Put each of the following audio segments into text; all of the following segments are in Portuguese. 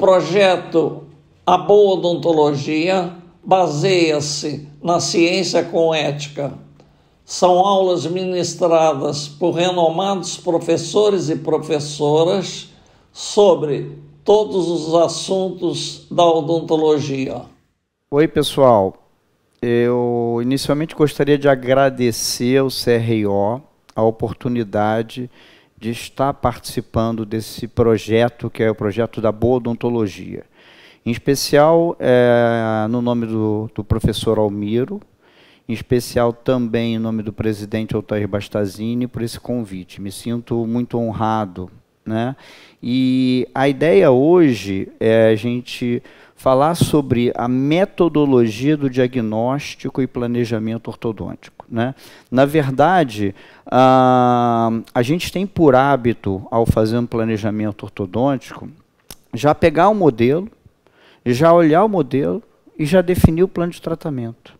projeto A Boa Odontologia baseia-se na ciência com ética. São aulas ministradas por renomados professores e professoras sobre todos os assuntos da odontologia. Oi, pessoal. Eu inicialmente gostaria de agradecer ao CRO a oportunidade de de estar participando desse projeto, que é o projeto da Boa Odontologia. Em especial, é, no nome do, do, professor Almiro, em especial também em nome do presidente Otávio Bastazini, por esse convite. Me sinto muito honrado. Né? E a ideia hoje é a gente falar sobre a metodologia do diagnóstico e planejamento ortodôntico. Né? Na verdade, a, a gente tem por hábito, ao fazer um planejamento ortodôntico, já pegar o modelo, já olhar o modelo e já definir o plano de tratamento.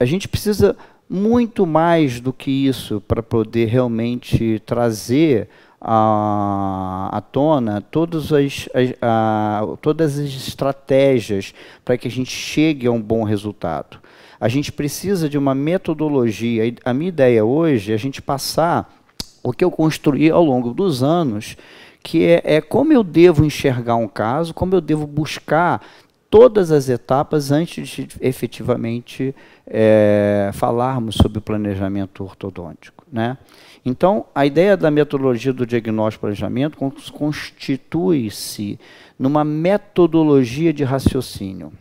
A gente precisa muito mais do que isso para poder realmente trazer à, à tona todas as, as a, todas as estratégias para que a gente chegue a um bom resultado. A gente precisa de uma metodologia. A minha ideia hoje é a gente passar o que eu construí ao longo dos anos, que é, é como eu devo enxergar um caso, como eu devo buscar todas as etapas antes de efetivamente é, falarmos sobre o planejamento ortodôntico. Né? Então, a ideia da metodologia do diagnóstico e planejamento constitui-se numa metodologia de raciocínio.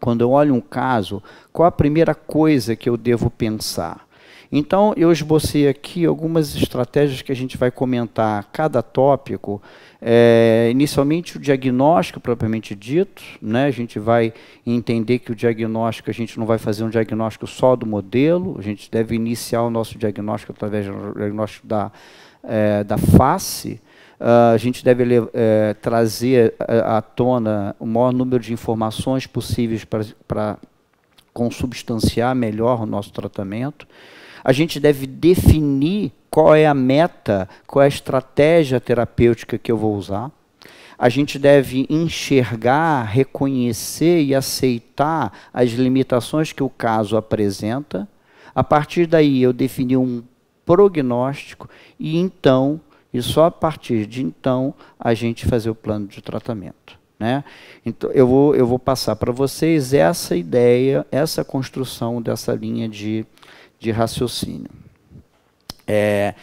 Quando eu olho um caso, qual a primeira coisa que eu devo pensar? Então, eu esbocei aqui algumas estratégias que a gente vai comentar cada tópico. É, inicialmente, o diagnóstico propriamente dito. Né? A gente vai entender que o diagnóstico, a gente não vai fazer um diagnóstico só do modelo, a gente deve iniciar o nosso diagnóstico através do diagnóstico da, é, da face. Ah, a gente deve é, trazer eh, à tona o maior número de informações possíveis para consubstanciar melhor o nosso tratamento. A gente deve definir qual é a meta, qual é a estratégia terapêutica que eu vou usar. A gente deve enxergar, reconhecer e aceitar as limitações que o caso apresenta. A partir daí, eu defini um prognóstico e então e só a partir de então a gente fazer o plano de tratamento. Né? Então, eu vou, eu vou passar para vocês essa ideia, essa construção dessa linha de, de raciocínio. É,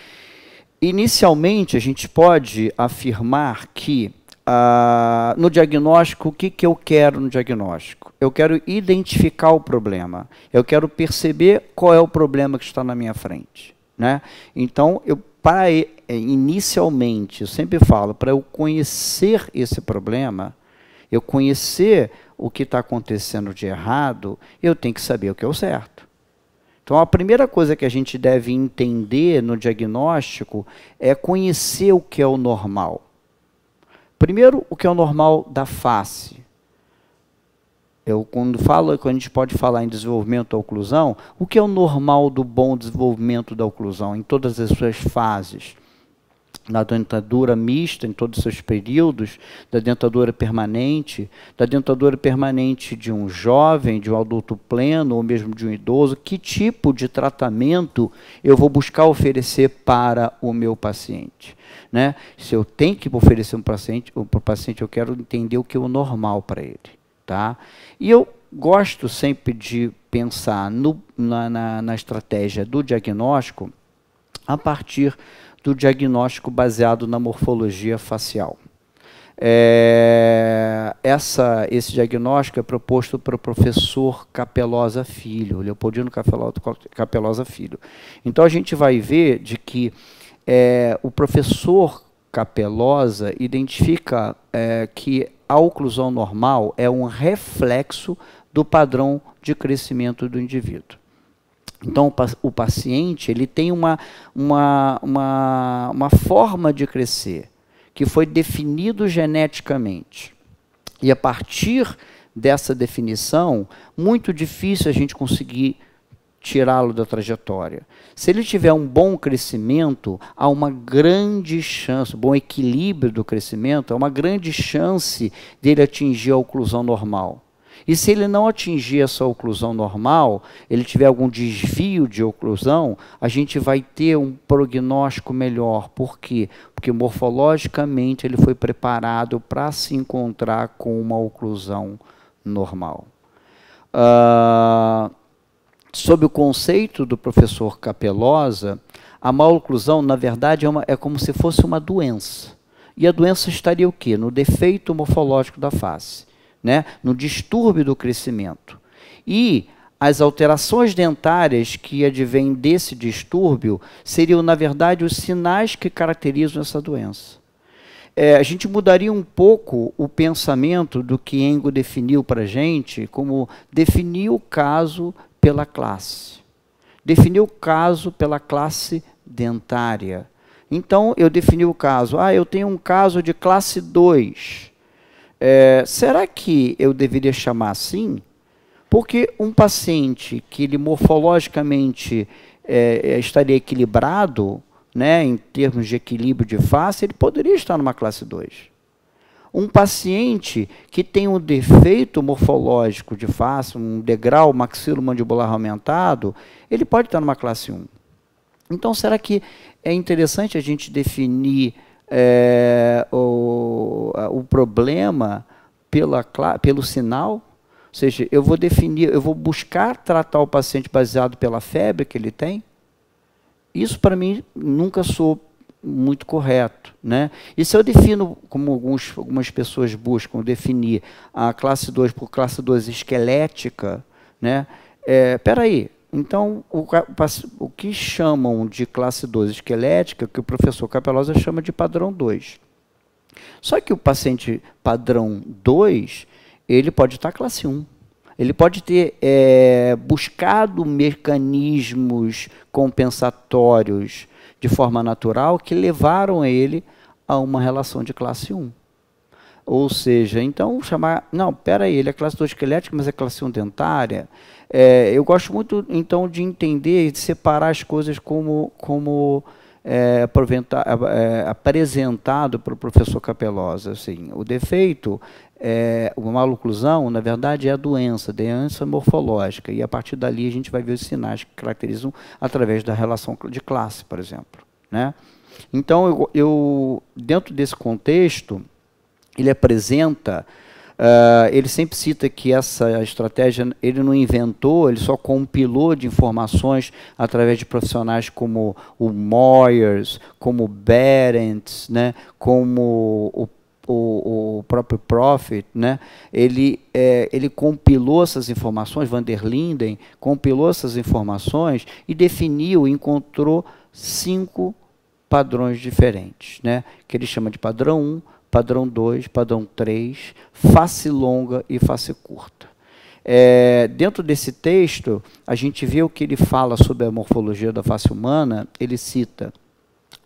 inicialmente, a gente pode afirmar que ah, no diagnóstico, o que, que eu quero no diagnóstico? Eu quero identificar o problema, eu quero perceber qual é o problema que está na minha frente. Né? Então, eu para eh, inicialmente, eu sempre falo, para eu conhecer esse problema, eu conhecer o que está acontecendo de errado, eu tenho que saber o que é o certo. Então, a primeira coisa que a gente deve entender no diagnóstico é conhecer o que é o normal. Primeiro, o que é o normal da face. Eu, quando, falo, quando a gente pode falar em desenvolvimento da oclusão, o que é o normal do bom desenvolvimento da oclusão em todas as suas fases? na dentadura mista, em todos os seus períodos, da dentadura permanente, da dentadura permanente de um jovem, de um adulto pleno ou mesmo de um idoso, que tipo de tratamento eu vou buscar oferecer para o meu paciente? Né? Se eu tenho que oferecer um paciente, para o paciente, eu quero entender o que é o normal para ele. Tá? E eu gosto sempre de pensar no, na, na, na estratégia do diagnóstico a partir do diagnóstico baseado na morfologia facial. É, essa, esse diagnóstico é proposto pelo professor Capelosa Filho, Leopoldino Capelosa Filho. Então a gente vai ver de que é, o professor Capelosa identifica é, que a oclusão normal é um reflexo do padrão de crescimento do indivíduo. Então, o paciente ele tem uma, uma, uma, uma forma de crescer que foi definido geneticamente. E a partir dessa definição, muito difícil a gente conseguir tirá-lo da trajetória. Se ele tiver um bom crescimento, há uma grande chance, bom equilíbrio do crescimento, há uma grande chance dele atingir a oclusão normal. E se ele não atingir essa oclusão normal, ele tiver algum desvio de oclusão, a gente vai ter um prognóstico melhor. Por quê? Porque morfologicamente ele foi preparado para se encontrar com uma oclusão normal. Uh, sob o conceito do professor Capelosa, a maloclusão, na verdade, é, uma, é como se fosse uma doença. E a doença estaria o quê? No defeito morfológico da face, né? no distúrbio do crescimento. E as alterações dentárias que advêm desse distúrbio seriam, na verdade, os sinais que caracterizam essa doença. É, a gente mudaria um pouco o pensamento do que Engo definiu para a gente, como definir o caso pela classe. Defini o caso pela classe dentária. Então, eu defini o caso. Ah, eu tenho um caso de classe 2. É, será que eu deveria chamar assim? Porque um paciente que ele morfologicamente é, é, estaria equilibrado, né, em termos de equilíbrio de face, ele poderia estar numa classe 2. Um paciente que tem um defeito morfológico de face, um degrau maxilomandibular aumentado, ele pode estar numa classe 1. Então, será que é interessante a gente definir é, o, o problema pela, pelo sinal? Ou seja, eu vou definir, eu vou buscar tratar o paciente baseado pela febre que ele tem? Isso, para mim, nunca sou muito correto. Né? E se eu defino, como alguns, algumas pessoas buscam definir, a classe 2 por classe 2 esquelética, né? é, peraí, então o, o que chamam de classe 2 esquelética, que o professor Capelosa chama de padrão 2. Só que o paciente padrão 2, ele pode estar classe 1. Um. Ele pode ter é, buscado mecanismos compensatórios de forma natural que levaram ele a uma relação de classe 1. Ou seja, então chamar. Não, peraí, ele é classe 2 esquelética, mas é classe 1 dentária. É, eu gosto muito, então, de entender e de separar as coisas como. como é, é, é, apresentado para o professor Capelosa. Assim, o defeito é, uma maloclusão, na verdade, é a doença, a doença morfológica. E a partir dali a gente vai ver os sinais que caracterizam através da relação de classe, por exemplo. Né? Então, eu, eu dentro desse contexto, ele apresenta Uh, ele sempre cita que essa estratégia ele não inventou, ele só compilou de informações através de profissionais como o Moyers, como o Berendt, né, como o o, o próprio Profit, né, ele, é, ele compilou essas informações, Vanderlinden compilou essas informações e definiu, encontrou cinco padrões diferentes, né, que ele chama de padrão 1, padrão 2, padrão 3, face longa e face curta. É, dentro desse texto, a gente vê o que ele fala sobre a morfologia da face humana, ele cita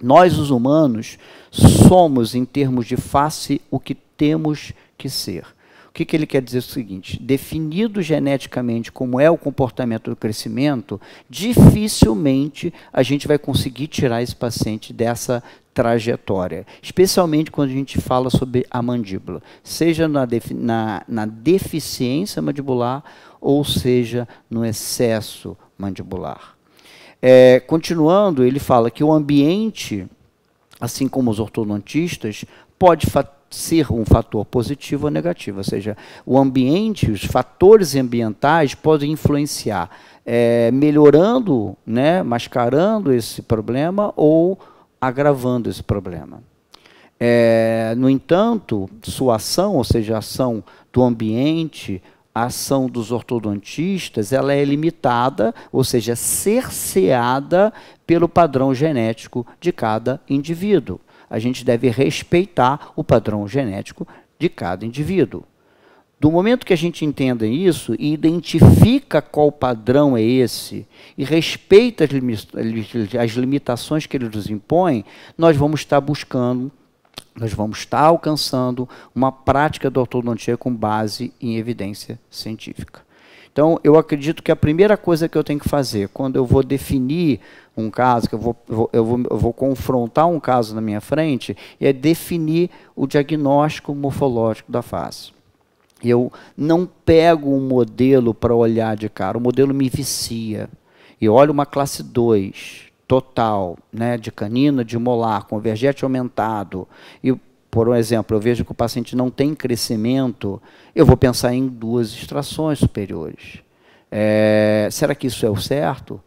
nós, os humanos, somos, em termos de face, o que temos que ser. O que, que ele quer dizer é o seguinte: definido geneticamente como é o comportamento do crescimento, dificilmente a gente vai conseguir tirar esse paciente dessa trajetória, especialmente quando a gente fala sobre a mandíbula, seja na, defi na, na deficiência mandibular ou seja no excesso mandibular. É, continuando, ele fala que o ambiente, assim como os ortodontistas, pode ser um fator positivo ou negativo, ou seja, o ambiente, os fatores ambientais podem influenciar, é, melhorando, né, mascarando esse problema ou agravando esse problema. É, no entanto, sua ação, ou seja, a ação do ambiente, a ação dos ortodontistas ela é limitada, ou seja, cerceada pelo padrão genético de cada indivíduo. A gente deve respeitar o padrão genético de cada indivíduo. Do momento que a gente entenda isso e identifica qual padrão é esse e respeita as limitações que ele nos impõe, nós vamos estar buscando nós vamos estar alcançando uma prática da ortodontia com base em evidência científica. Então, eu acredito que a primeira coisa que eu tenho que fazer, quando eu vou definir um caso, que eu vou, eu vou, eu vou confrontar um caso na minha frente, é definir o diagnóstico morfológico da face. Eu não pego um modelo para olhar de cara, o modelo me vicia. Eu olho uma classe 2, total né, de canina, de molar, com vergete aumentado, e, por um exemplo, eu vejo que o paciente não tem crescimento, eu vou pensar em duas extrações superiores. É, será que isso é o certo?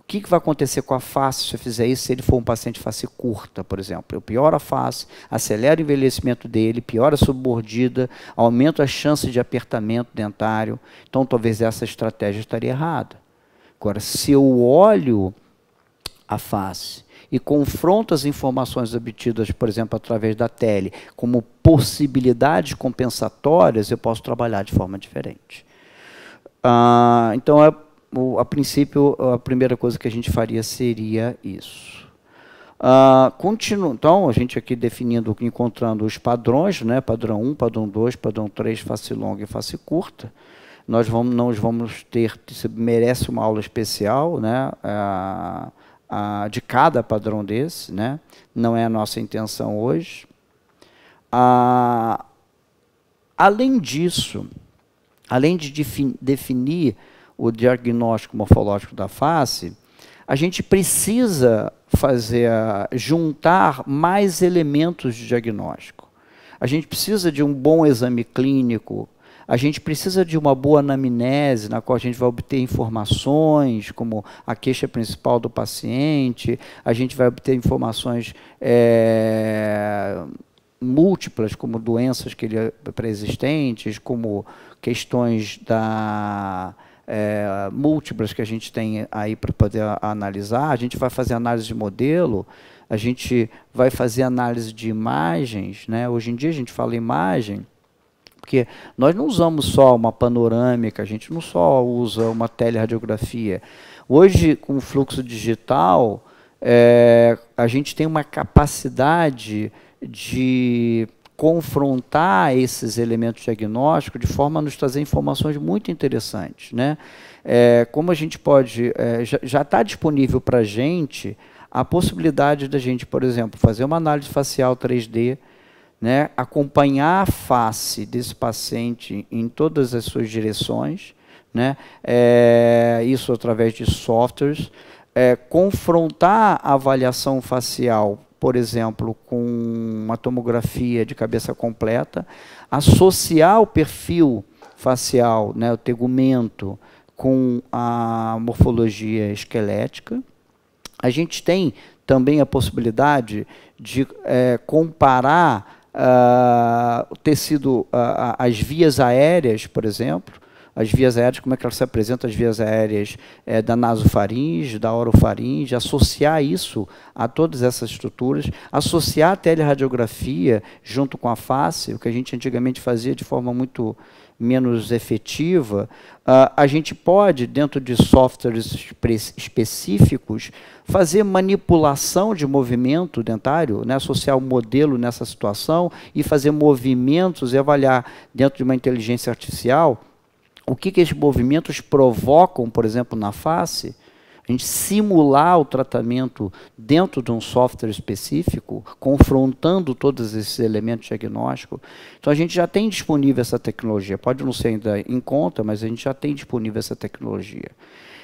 O que, que vai acontecer com a face se eu fizer isso, se ele for um paciente de face curta, por exemplo? Eu pioro a face, acelero o envelhecimento dele, pioro a submordida, aumento a chance de apertamento dentário. Então, talvez essa estratégia estaria errada. Agora, se eu olho a face e confronta as informações obtidas, por exemplo, através da tele, como possibilidades compensatórias, eu posso trabalhar de forma diferente. Ah, então, a, é a, princípio, a primeira coisa que a gente faria seria isso. Ah, continu, então, a gente aqui definindo, encontrando os padrões, né, padrão 1, padrão 2, padrão 3, face longa e face curta, nós vamos, nós vamos ter, isso merece uma aula especial, né, ah, ah, de cada padrão desse, né? não é a nossa intenção hoje. Ah, além disso, além de definir o diagnóstico morfológico da face, a gente precisa fazer juntar mais elementos de diagnóstico. A gente precisa de um bom exame clínico, a gente precisa de uma boa anamnese, na qual a gente vai obter informações, como a queixa principal do paciente, a gente vai obter informações é, múltiplas, como doenças que ele, pré-existentes, como questões da. É, múltiplas que a gente tem aí para poder analisar, a gente vai fazer análise de modelo, a gente vai fazer análise de imagens, né? Hoje em dia a gente fala imagem, porque nós não usamos só uma panorâmica, a gente não só usa uma teleradiografia. Hoje, com o fluxo digital, é, a gente tem uma capacidade de confrontar esses elementos diagnósticos de forma a nos trazer informações muito interessantes. Né? É, como a gente pode. É, já está disponível para a gente a possibilidade da gente, por exemplo, fazer uma análise facial 3D né, acompanhar a face desse paciente em todas as suas direções, né, é, isso através de softwares, é, confrontar a avaliação facial, por exemplo, com uma tomografia de cabeça completa, associar o perfil facial, né, o tegumento, com a morfologia esquelética. A gente tem também a possibilidade de é, comparar uh, ter sido uh, as vias aéreas, por exemplo, as vias aéreas, como é que elas se apresentam as vias aéreas é, da nasofaringe, da orofaringe, associar isso a todas essas estruturas, associar a teleradiografia junto com a face, o que a gente antigamente fazia de forma muito menos efetiva, uh, a gente pode, dentro de softwares específicos, fazer manipulação de movimento dentário, né, associar o um modelo nessa situação e fazer movimentos e avaliar dentro de uma inteligência artificial o que, que esses movimentos provocam, por exemplo, na face a gente simular o tratamento dentro de um software específico, confrontando todos esses elementos diagnósticos. Então a gente já tem disponível essa tecnologia. Pode não ser ainda em conta, mas a gente já tem disponível essa tecnologia.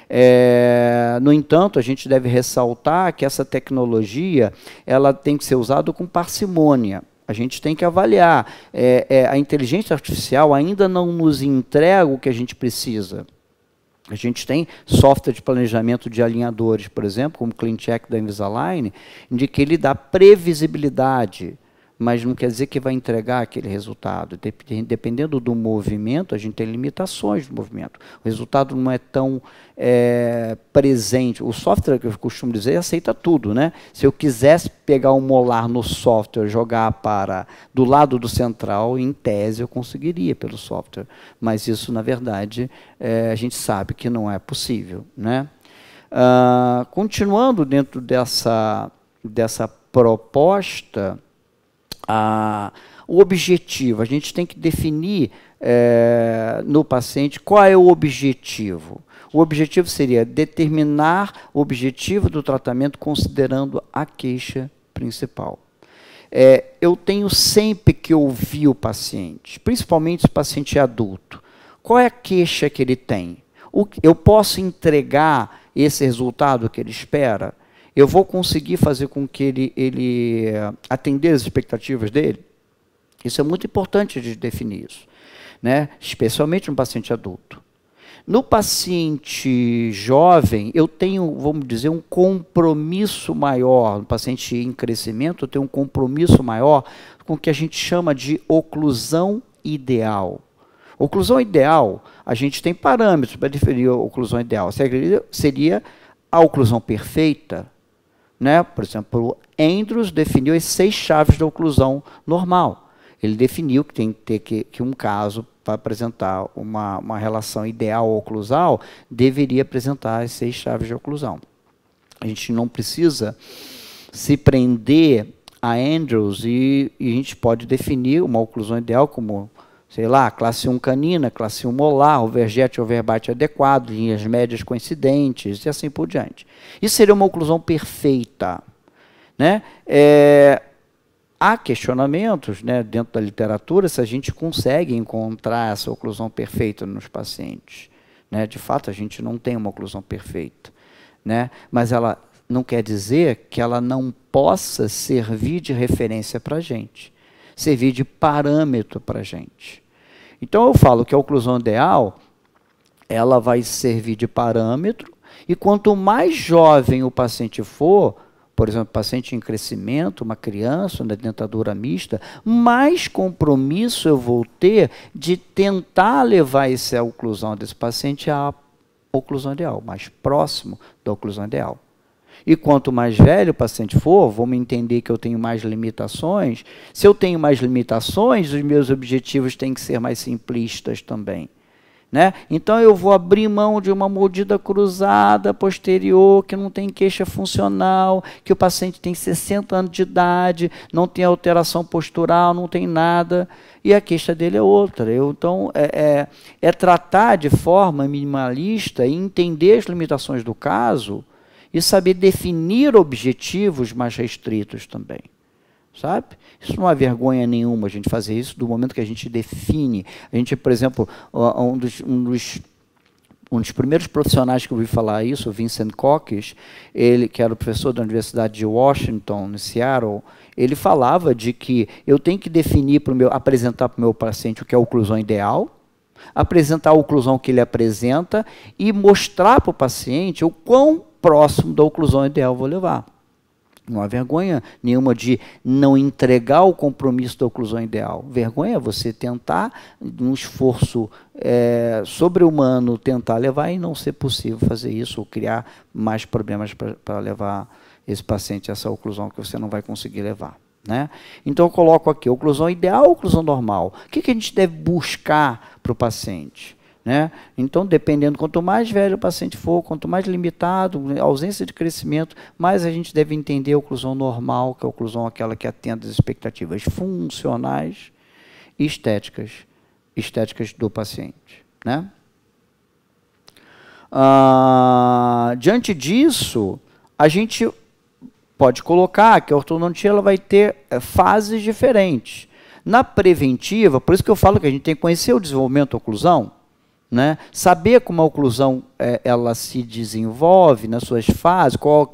É, no entanto, a gente deve ressaltar que essa tecnologia ela tem que ser usada com parcimônia. A gente tem que avaliar. É, é, a inteligência artificial ainda não nos entrega o que a gente precisa. A gente tem software de planejamento de alinhadores, por exemplo, como o CleanCheck da Invisalign, de que ele dá previsibilidade mas não quer dizer que vai entregar aquele resultado. Dependendo do movimento, a gente tem limitações do movimento. O resultado não é tão é, presente. O software, que eu costumo dizer, aceita tudo. Né? Se eu quisesse pegar um molar no software, jogar para do lado do central, em tese eu conseguiria pelo software. Mas isso, na verdade, é, a gente sabe que não é possível. Né? Ah, continuando dentro dessa, dessa proposta, a, o objetivo. A gente tem que definir é, no paciente qual é o objetivo. O objetivo seria determinar o objetivo do tratamento considerando a queixa principal. É, eu tenho sempre que ouvir o paciente, principalmente se o paciente é adulto. Qual é a queixa que ele tem? O, eu posso entregar esse resultado que ele espera? eu vou conseguir fazer com que ele, ele eh, atender as expectativas dele? Isso é muito importante de definir isso, né? especialmente no paciente adulto. No paciente jovem, eu tenho, vamos dizer, um compromisso maior, no paciente em crescimento, eu tenho um compromisso maior com o que a gente chama de oclusão ideal. Oclusão ideal, a gente tem parâmetros para definir a oclusão ideal. Seria a oclusão perfeita, né? Por exemplo, o Andrews definiu as seis chaves da oclusão normal. Ele definiu que tem que ter que, que um caso para apresentar uma, uma relação ideal oclusal deveria apresentar as seis chaves de oclusão. A gente não precisa se prender a Andrews e, e a gente pode definir uma oclusão ideal como sei lá, classe 1 canina, classe 1 molar, overjet overbite adequado, linhas médias coincidentes e assim por diante. Isso seria uma oclusão perfeita. Né? É, há questionamentos né, dentro da literatura se a gente consegue encontrar essa oclusão perfeita nos pacientes. Né? De fato, a gente não tem uma oclusão perfeita. Né? Mas ela não quer dizer que ela não possa servir de referência para a gente servir de parâmetro para a gente. Então eu falo que a oclusão ideal, ela vai servir de parâmetro, e quanto mais jovem o paciente for, por exemplo, paciente em crescimento, uma criança, uma dentadura mista, mais compromisso eu vou ter de tentar levar essa oclusão desse paciente à oclusão ideal, mais próximo da oclusão ideal. E quanto mais velho o paciente for, vamos entender que eu tenho mais limitações. Se eu tenho mais limitações, os meus objetivos têm que ser mais simplistas também. Né? Então eu vou abrir mão de uma mordida cruzada posterior que não tem queixa funcional, que o paciente tem 60 anos de idade, não tem alteração postural, não tem nada, e a queixa dele é outra. Eu, então é, é, é tratar de forma minimalista e entender as limitações do caso e saber definir objetivos mais restritos também. Sabe? Isso não é vergonha nenhuma a gente fazer isso do momento que a gente define. A gente, por exemplo, um dos, um dos um dos primeiros profissionais que eu ouvi falar isso, o Vincent Cockes, ele que era professor da Universidade de Washington, no Seattle, ele falava de que eu tenho que definir para o meu, apresentar para o meu paciente o que é a oclusão ideal, apresentar a oclusão que ele apresenta e mostrar para o paciente o quão próximo da oclusão ideal vou levar. Não há vergonha nenhuma de não entregar o compromisso da oclusão ideal. Vergonha é você tentar, num esforço é, sobre-humano, tentar levar e não ser possível fazer isso ou criar mais problemas para levar esse paciente a essa oclusão que você não vai conseguir levar. Né? Então, eu coloco aqui oclusão ideal ou oclusão normal. O que, que a gente deve buscar para o paciente? Né? Então, dependendo, quanto mais velho o paciente for, quanto mais limitado, né, ausência de crescimento, mais a gente deve entender a oclusão normal, que é a oclusão aquela que atende às expectativas funcionais e estéticas, estéticas do paciente. Né? Ah, diante disso, a gente pode colocar que a ortodontia ela vai ter eh, fases diferentes. Na preventiva, por isso que eu falo que a gente tem que conhecer o desenvolvimento da oclusão, né? Saber como a oclusão é, ela se desenvolve nas suas fases, qual,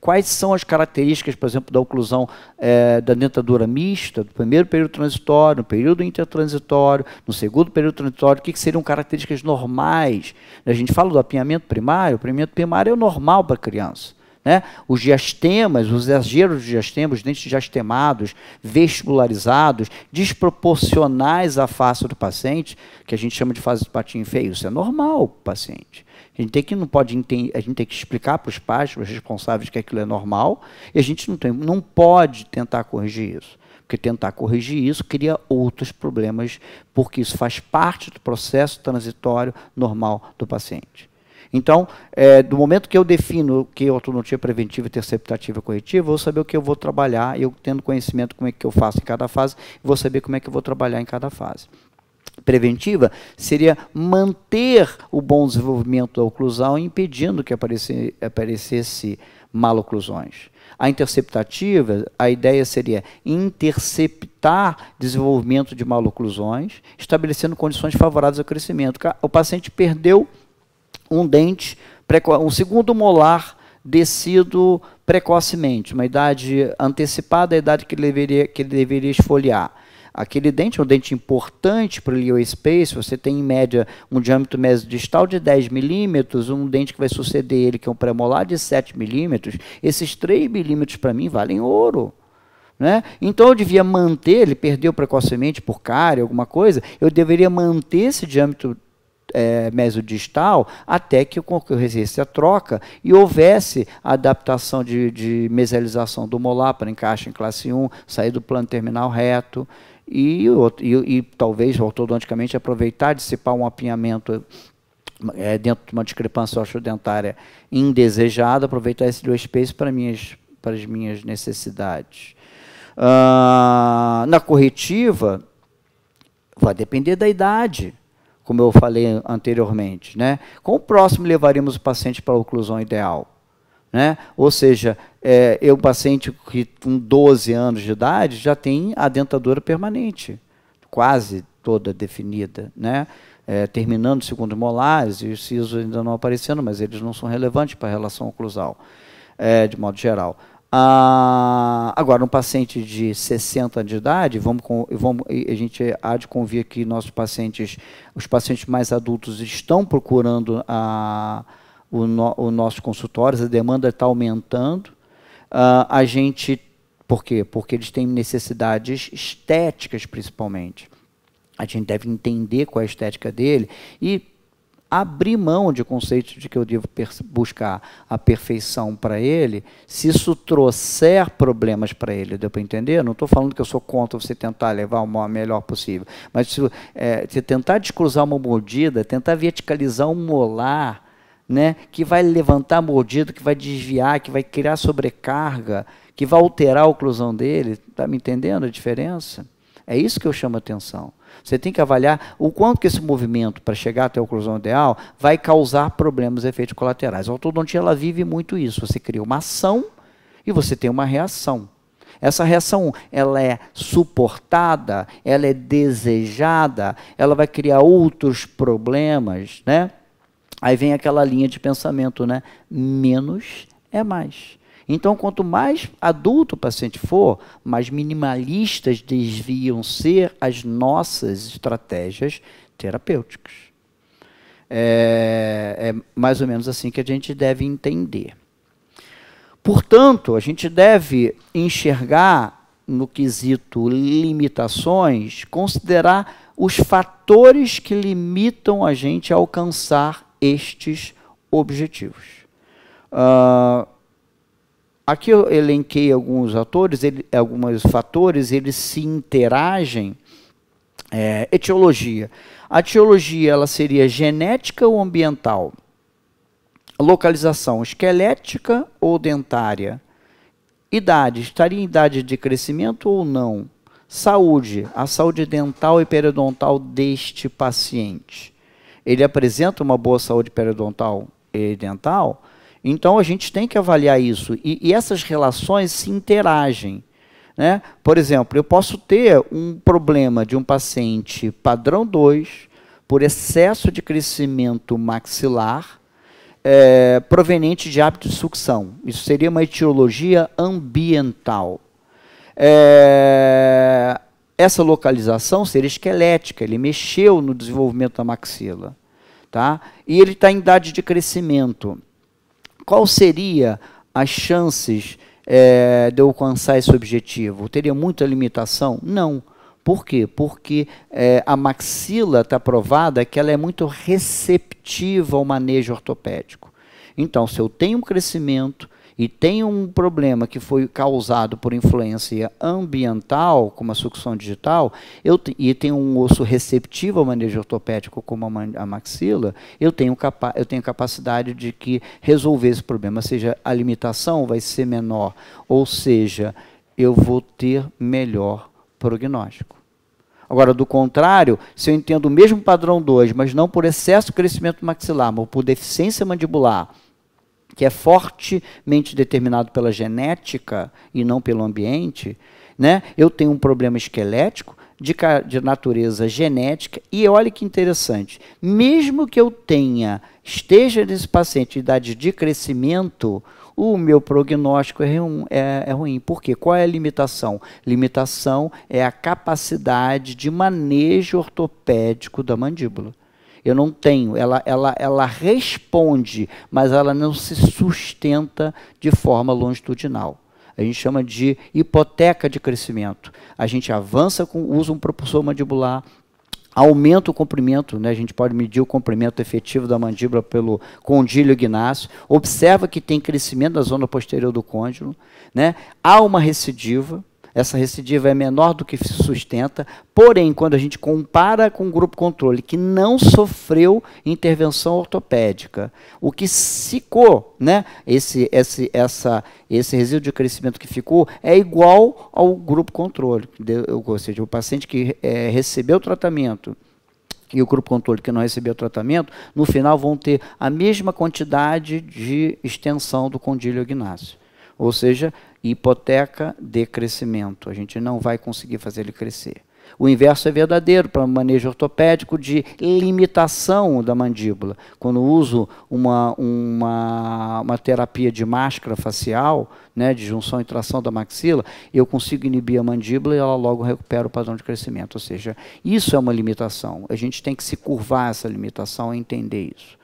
quais são as características, por exemplo, da oclusão é, da dentadura mista, do primeiro período transitório, no período intertransitório, no segundo período transitório, o que, que seriam características normais. A gente fala do apinhamento primário, o apinhamento primário é o normal para a criança. Né? Os diastemas, os exageros de diastemas, os dentes diastemados, vestibularizados, desproporcionais à face do paciente, que a gente chama de face de patinho feio. Isso é normal para o paciente. A gente tem que não pode a gente tem que explicar para os pais, para os responsáveis que aquilo é normal, e a gente não tem, não pode tentar corrigir isso, porque tentar corrigir isso cria outros problemas, porque isso faz parte do processo transitório normal do paciente. Então, é, do momento que eu defino o que é ortodontia preventiva, interceptativa e corretiva, eu vou saber o que eu vou trabalhar, eu tendo conhecimento como é que eu faço em cada fase, vou saber como é que eu vou trabalhar em cada fase preventiva seria manter o bom desenvolvimento da oclusão, impedindo que aparecesse, aparecesse maloclusões. A interceptativa, a ideia seria interceptar desenvolvimento de maloclusões, estabelecendo condições favoráveis ao crescimento. O paciente perdeu um dente, um segundo molar descido precocemente, uma idade antecipada à idade que ele deveria, que ele deveria esfoliar. Aquele dente é um dente importante para o Leo Space, você tem em média um diâmetro médio distal de 10 milímetros, um dente que vai suceder ele, que é um premolar de 7 milímetros, esses 3 milímetros para mim valem ouro. Né? Então eu devia manter, ele perdeu precocemente por cárie, alguma coisa, eu deveria manter esse diâmetro é, mesodistal até que ocorresse a troca e houvesse a adaptação de, de do molar para encaixe em classe 1, sair do plano terminal reto e, e, e talvez ortodonticamente aproveitar, dissipar um apinhamento é, dentro de uma discrepância osteodentária indesejada, aproveitar esse dual space para, minhas, para as minhas necessidades. Uh, na corretiva, vai depender da idade como eu falei anteriormente. Né? Com o próximo, levaríamos o paciente para a oclusão ideal. Né? Ou seja, é, eu, é paciente que com 12 anos de idade já tem a dentadura permanente, quase toda definida. Né? É, terminando segundo molares e os sisos ainda não aparecendo, mas eles não são relevantes para a relação oclusal, é, de modo geral. Ah, agora, um paciente de 60 anos de idade, vamos, vamos, a gente há de convir que nossos pacientes, os pacientes mais adultos estão procurando a, ah, o, no, o nosso consultório, a demanda está aumentando. Ah, a gente, por quê? Porque eles têm necessidades estéticas, principalmente. A gente deve entender qual é a estética dele e abrir mão de conceito de que eu devo buscar a perfeição para ele, se isso trouxer problemas para ele, deu para entender? Não estou falando que eu sou contra você tentar levar o melhor possível, mas se, é, tentar descruzar uma mordida, tentar verticalizar um molar, né, que vai levantar a mordida, que vai desviar, que vai criar sobrecarga, que vai alterar a oclusão dele, está me entendendo a diferença? É isso que eu chamo a atenção. Você tem que avaliar o quanto que esse movimento para chegar até a oclusão ideal vai causar problemas e efeitos colaterais. A ortodontia ela vive muito isso. Você cria uma ação e você tem uma reação. Essa reação ela é suportada, ela é desejada, ela vai criar outros problemas, né? Aí vem aquela linha de pensamento, né? Menos é mais. Então, quanto mais adulto o paciente for, mais minimalistas desviam ser as nossas estratégias terapêuticas. É, é mais ou menos assim que a gente deve entender. Portanto, a gente deve enxergar no quesito limitações, considerar os fatores que limitam a gente a alcançar estes objetivos. Uh, Aqui eu elenquei alguns atores, ele, alguns fatores, eles se interagem. É, etiologia. A etiologia ela seria genética ou ambiental? Localização esquelética ou dentária? Idade, estaria em idade de crescimento ou não? Saúde, a saúde dental e periodontal deste paciente. Ele apresenta uma boa saúde periodontal e dental? Então a gente tem que avaliar isso. E, e essas relações se interagem. Né? Por exemplo, eu posso ter um problema de um paciente padrão 2 por excesso de crescimento maxilar é, proveniente de hábito de sucção. Isso seria uma etiologia ambiental. É, essa localização seria esquelética, ele mexeu no desenvolvimento da maxila. Tá? E ele está em idade de crescimento qual seria as chances é, de eu alcançar esse objetivo? Teria muita limitação? Não. Por quê? Porque é, a maxila está provada que ela é muito receptiva ao manejo ortopédico. Então, se eu tenho um crescimento, e tem um problema que foi causado por influência ambiental, como a sucção digital, eu, e tem um osso receptivo ao manejo ortopédico, como a, a maxila, eu tenho, capa eu tenho capacidade de que resolver esse problema, seja a limitação vai ser menor, ou seja, eu vou ter melhor prognóstico. Agora, do contrário, se eu entendo o mesmo padrão 2, mas não por excesso de crescimento maxilar, mas por deficiência mandibular, que é fortemente determinado pela genética e não pelo ambiente, né? eu tenho um problema esquelético de, de natureza genética, e olha que interessante, mesmo que eu tenha, esteja nesse paciente em idade de crescimento, o meu prognóstico é, é, é ruim. Por quê? Qual é a limitação? Limitação é a capacidade de manejo ortopédico da mandíbula. Eu não tenho. Ela, ela, ela responde, mas ela não se sustenta de forma longitudinal. A gente chama de hipoteca de crescimento. A gente avança com usa um propulsor mandibular, aumenta o comprimento, né? a gente pode medir o comprimento efetivo da mandíbula pelo condílio ignáceo, observa que tem crescimento da zona posterior do côndilo, né? há uma recidiva, essa recidiva é menor do que se sustenta. Porém, quando a gente compara com o grupo controle que não sofreu intervenção ortopédica, o que ficou, né, esse, esse, essa, esse resíduo de crescimento que ficou é igual ao grupo controle. Ou seja, o paciente que é, recebeu o tratamento e o grupo controle que não recebeu o tratamento, no final vão ter a mesma quantidade de extensão do condílio ignácio. Ou seja, hipoteca de crescimento. A gente não vai conseguir fazer ele crescer. O inverso é verdadeiro para o manejo ortopédico de limitação da mandíbula. Quando uso uma, uma, uma terapia de máscara facial, né, de junção e tração da maxila, eu consigo inibir a mandíbula e ela logo recupera o padrão de crescimento. Ou seja, isso é uma limitação. A gente tem que se curvar essa limitação e entender isso.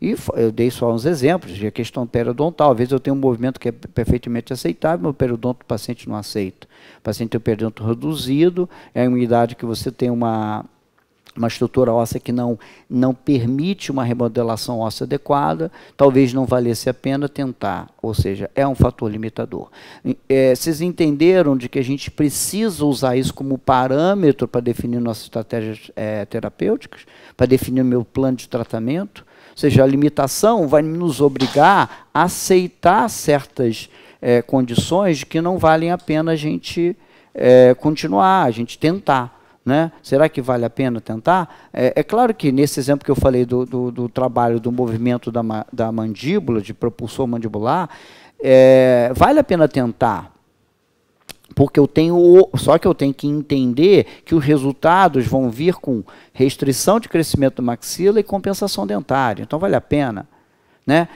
E eu dei só uns exemplos de a questão periodontal. Às vezes eu tenho um movimento que é perfeitamente aceitável, mas o periodonto o paciente não aceita. O paciente tem o periodonto reduzido, é uma idade que você tem uma, uma estrutura óssea que não, não permite uma remodelação óssea adequada, talvez não valesse a pena tentar, ou seja, é um fator limitador. É, vocês entenderam de que a gente precisa usar isso como parâmetro para definir nossas estratégias é, terapêuticas, para definir o meu plano de tratamento? seja, a limitação vai nos obrigar a aceitar certas é, condições que não valem a pena a gente é, continuar, a gente tentar. Né? Será que vale a pena tentar? É, é, claro que nesse exemplo que eu falei do, do, do trabalho do movimento da, da mandíbula, de propulsor mandibular, é, vale a pena tentar porque eu tenho só que eu tenho que entender que os resultados vão vir com restrição de crescimento da maxila e compensação dentária. Então vale a pena, né?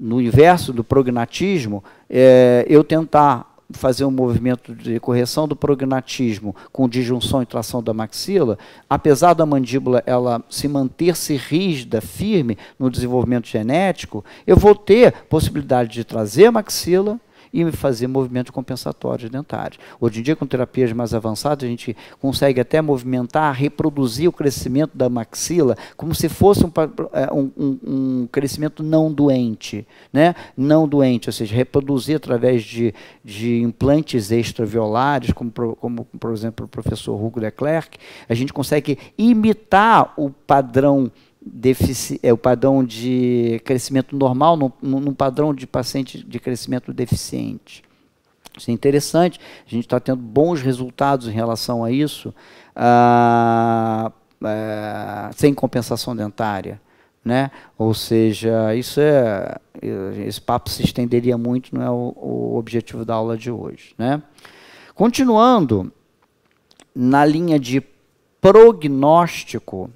No inverso do prognatismo, é, eu tentar fazer um movimento de correção do prognatismo com disjunção e tração da maxila, apesar da mandíbula ela se manter-se rígida, firme no desenvolvimento genético, eu vou ter possibilidade de trazer a maxila e fazer movimentos compensatórios dentários. Hoje em dia, com terapias mais avançadas, a gente consegue até movimentar, reproduzir o crescimento da maxila como se fosse um, é, um, um crescimento não doente, né? não doente, ou seja, reproduzir através de, de implantes extraviolares, como, como, por exemplo o professor Hugo Leclerc, a gente consegue imitar o padrão é, o padrão de crescimento normal num, padrão de paciente de crescimento deficiente. Isso é interessante, a gente está tendo bons resultados em relação a isso, ah, ah, sem compensação dentária. Né? Ou seja, isso é, esse papo se estenderia muito, não é o, o objetivo da aula de hoje. Né? Continuando, na linha de prognóstico,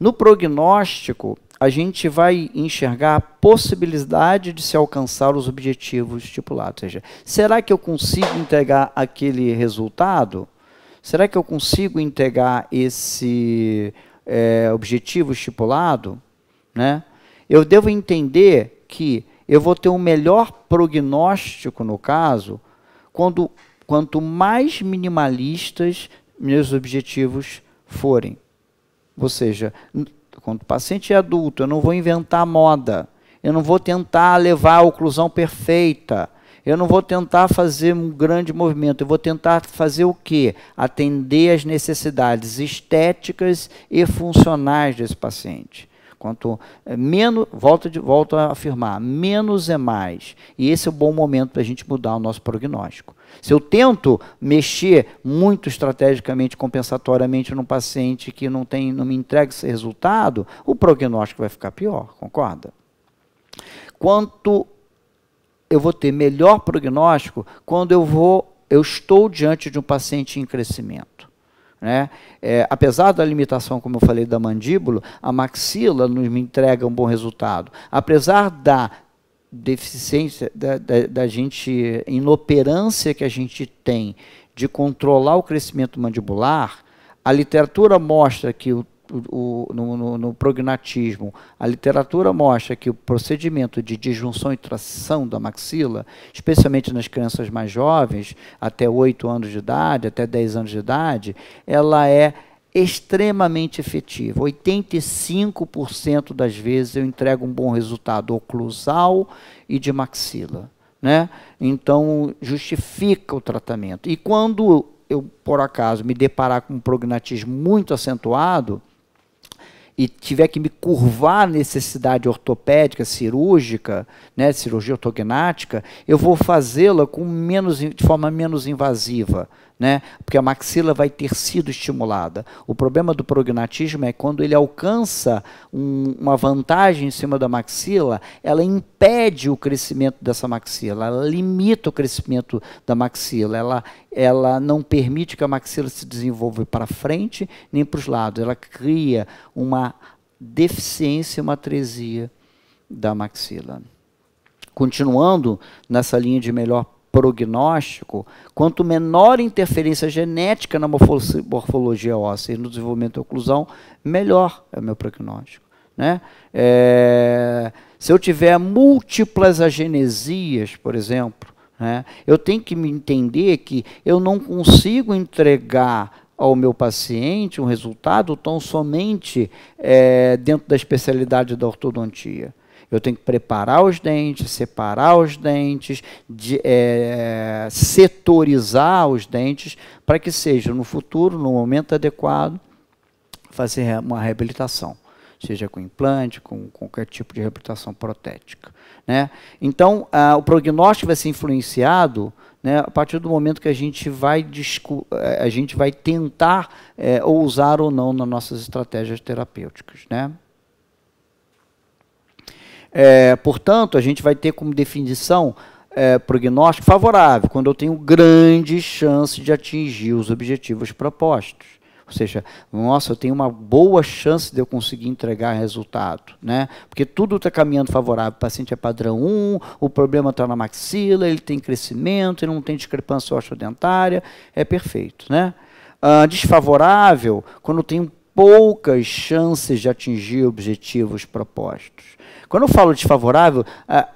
no prognóstico, a gente vai enxergar a possibilidade de se alcançar os objetivos estipulados. Ou seja, será que eu consigo entregar aquele resultado? Será que eu consigo entregar esse é, objetivo estipulado? Né? Eu devo entender que eu vou ter um melhor prognóstico, no caso, quando, quanto mais minimalistas meus objetivos forem. Ou seja, quando o paciente é adulto, eu não vou inventar moda, eu não vou tentar levar a oclusão perfeita, eu não vou tentar fazer um grande movimento, eu vou tentar fazer o quê? Atender às necessidades estéticas e funcionais desse paciente. Quanto eh, menos, volto, de, volto a afirmar, menos é mais. E esse é o bom momento para a gente mudar o nosso prognóstico. Se eu tento mexer muito estrategicamente, compensatoriamente num paciente que não, tem, não me entrega esse resultado, o prognóstico vai ficar pior, concorda? Quanto eu vou ter melhor prognóstico quando eu vou, eu estou diante de um paciente em crescimento. Né? É, apesar da limitação, como eu falei, da mandíbula, a maxila nos me entrega um bom resultado. Apesar da deficiência, da, da, da gente, inoperância que a gente tem de controlar o crescimento mandibular, a literatura mostra que o, o, no, no, no, prognatismo, a literatura mostra que o procedimento de disjunção e tração da maxila, especialmente nas crianças mais jovens, até 8 anos de idade, até 10 anos de idade, ela é extremamente efetiva. 85% das vezes eu entrego um bom resultado oclusal e de maxila. Né? Então, justifica o tratamento. E quando eu, por acaso, me deparar com um prognatismo muito acentuado e tiver que me curvar a necessidade ortopédica, cirúrgica, né, cirurgia ortognática, eu vou fazê-la com menos, de forma menos invasiva, né? porque a maxila vai ter sido estimulada. O problema do prognatismo é quando ele alcança um, uma vantagem em cima da maxila, ela impede o crescimento dessa maxila, ela limita o crescimento da maxila, ela, ela não permite que a maxila se desenvolva para frente nem para os lados, ela cria uma deficiência, uma atresia da maxila. Continuando nessa linha de melhor prognóstico, quanto menor interferência genética na morfologia óssea e no desenvolvimento da oclusão, melhor é o meu prognóstico. Né? É, se eu tiver múltiplas agenesias, por exemplo, né, eu tenho que me entender que eu não consigo entregar ao meu paciente um resultado tão somente é, dentro da especialidade da ortodontia. Eu tenho que preparar os dentes, separar os dentes, de, é, setorizar os dentes para que seja no futuro, no momento adequado, fazer uma reabilitação, seja com implante, com qualquer tipo de reabilitação protética. Né? Então, a, o prognóstico vai ser influenciado né, a partir do momento que a gente vai, é, a gente vai tentar é, ousar ou não nas nossas estratégias terapêuticas. Né? É, portanto, a gente vai ter como definição é, prognóstico favorável, quando eu tenho grandes chances de atingir os objetivos propostos. Ou seja, nossa, eu tenho uma boa chance de eu conseguir entregar resultado, né? Porque tudo está caminhando favorável. O paciente é padrão 1, o problema está na maxila, ele tem crescimento, ele não tem discrepância osteodentária, é perfeito, né? Ah, desfavorável, quando eu tenho poucas chances de atingir objetivos propostos. Quando eu falo desfavorável,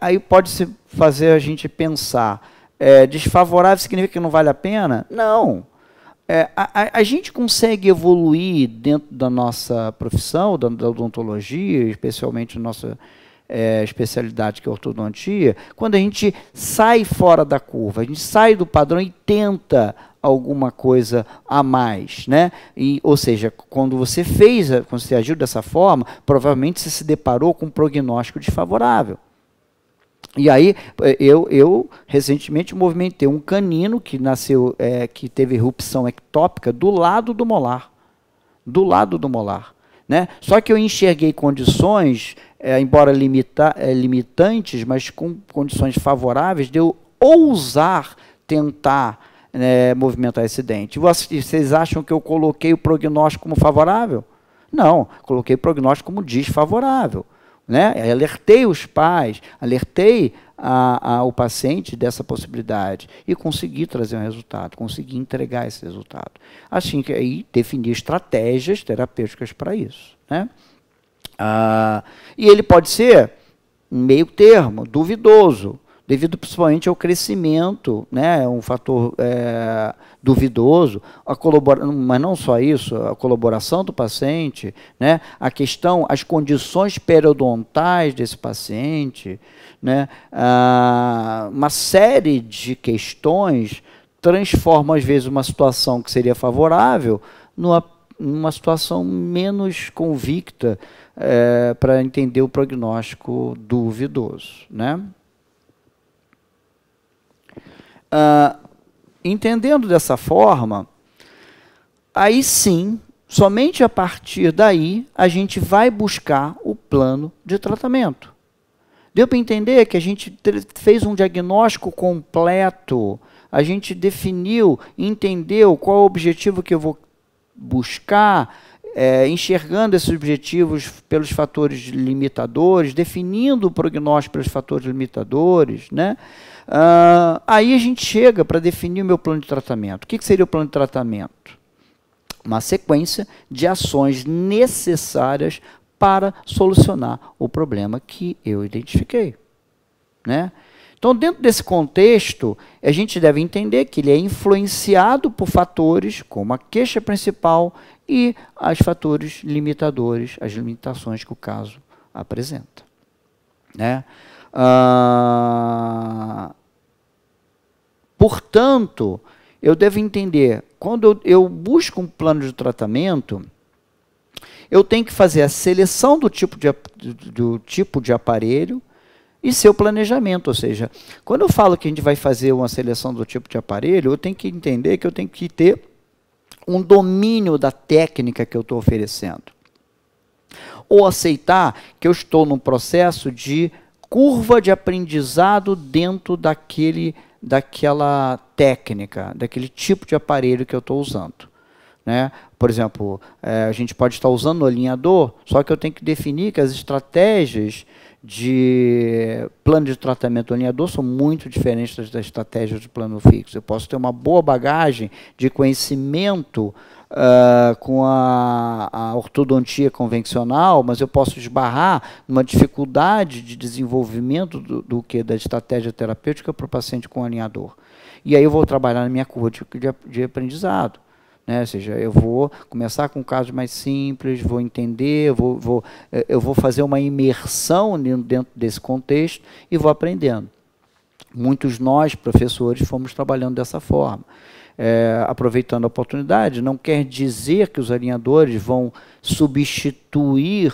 aí pode-se fazer a gente pensar, é, desfavorável significa que não vale a pena? Não. É, a, a, gente consegue evoluir dentro da nossa profissão, da, da odontologia, especialmente nossa é, especialidade que é ortodontia, quando a gente sai fora da curva, a gente sai do padrão e tenta alguma coisa a mais, né? E, ou seja, quando você fez, quando você agiu dessa forma, provavelmente você se deparou com um prognóstico desfavorável. E aí eh, eu, eu recentemente movimentei um canino que nasceu, é, que teve erupção ectópica do lado do molar, do lado do molar, né? Só que eu enxerguei condições, é, embora limita, é, limitantes, mas com condições favoráveis de eu ousar tentar né, movimentar esse dente. Vocês acham que eu coloquei o prognóstico como favorável? Não, coloquei o prognóstico como desfavorável. Né? alertei os pais, alertei a, a, o paciente dessa possibilidade e consegui trazer um resultado, consegui entregar esse resultado. Assim que aí definir estratégias terapêuticas para isso. Né? Ah, e ele pode ser meio termo, duvidoso devido principalmente ao crescimento, né, é um fator é, duvidoso, a mas não só isso, a colaboração do paciente, né, a questão, as condições periodontais desse paciente, né, uma série de questões transforma às vezes uma situação que seria favorável numa, numa situação menos convicta é, para entender o prognóstico duvidoso, né? Ah, entendendo dessa forma, aí sim, somente a partir daí, a gente vai buscar o plano de tratamento. Deu para entender que a gente fez um diagnóstico completo, a gente definiu, entendeu qual é o objetivo que eu vou buscar, é, enxergando esses objetivos pelos fatores limitadores, definindo o prognóstico pelos fatores limitadores, né? Uh, aí a gente chega para definir o meu plano de tratamento. O que, que seria o plano de tratamento? Uma sequência de ações necessárias para solucionar o problema que eu identifiquei. Né? Então, dentro desse contexto, a gente deve entender que ele é influenciado por fatores como a queixa principal e os fatores limitadores, as limitações que o caso apresenta. Né? Ah, Portanto, eu devo entender, quando eu, busco um plano de tratamento, eu tenho que fazer a seleção do tipo de, do, do tipo de aparelho e seu planejamento. Ou seja, quando eu falo que a gente vai fazer uma seleção do tipo de aparelho, eu tenho que entender que eu tenho que ter um domínio da técnica que eu estou oferecendo. Ou aceitar que eu estou num processo de curva de aprendizado dentro daquele daquela técnica, daquele tipo de aparelho que eu estou usando. Né? Por exemplo, é, a gente pode estar usando o alinhador, só que eu tenho que definir que as estratégias de plano de tratamento alinhador são muito diferentes das estratégias de plano fixo. Eu posso ter uma boa bagagem de conhecimento uh, com a, a, ortodontia convencional, mas eu posso esbarrar numa dificuldade de desenvolvimento do, do que da estratégia terapêutica para o paciente com alinhador. E aí eu vou trabalhar na minha curva de, de, de aprendizado. Né? Ou seja, eu vou começar com casos mais simples, vou entender, vou, vou, eh, eu vou fazer uma imersão dentro desse contexto e vou aprendendo. Muitos nós, professores, fomos trabalhando dessa forma. É, aproveitando a oportunidade, não quer dizer que os alinhadores vão substituir